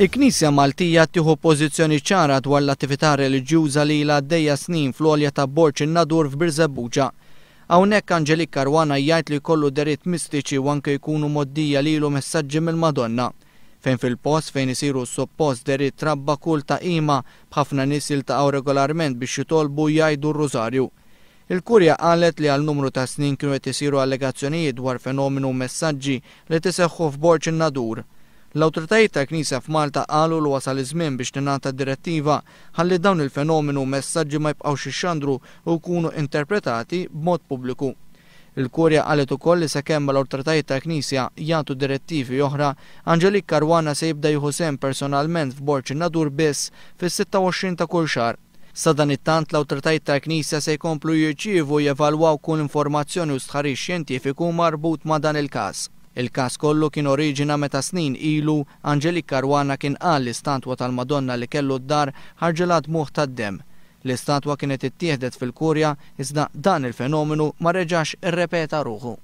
Il-Knisja Maltija tieħu pożizzjoni ċara dwar l-attività reliġjuża li la għaddejja snin fl-olja ta' Borċ in-Nadur f'Birzebuġa. Hawnhekk Angelik Karwana jgħid li kollu deriet mistiċi u anke jkunu moddija lilu messaġġi mill-Madonna. Fejn fil-post fejn isiru s-suppost deriet trabba kull ta' ima b'ħafna nies ta' regolarment biex jitolbu jgħidu r-Rużarju. Il-kurja qalet li għal numru ta' snin kienu qed isiru allegazzjonijiet dwar fenomenu messaġġi li tiseħħu f'Borċ in-Nadur. L-autoritajiet ta' Knisja f'Malta qalu l wasal iż-żmien biex tingħata direttiva ħalli dawn il-fenomenu messaġġi ma jibqgħux ixxandru u jkunu interpretati b'mod pubbliku. Il-Kurja qalet ukoll li sakemm l autoritajiet ta' Knisja jagħtu direttivi oħra, Anġelik Karwana se jibda jieħu personalment f'Borċ Nadur biss fis-26 ta' kull xahar. Sa dan it-tant l-awtoritajiet ta' Knisja se jkomplu jirċievu jevalwaw kull informazzjoni u stħarix xjentifiku marbut ma' dan il-każ. Il-kas kollu kien oriġina meta snin ilu Angelik Karwana kien qal l istatwa tal-Madonna li kellu d-dar ħarġelat muħ tad-dem. l istatwa kienet ittieħdet fil-kurja iżda dan il-fenomenu ma reġax irrepeta ruħu.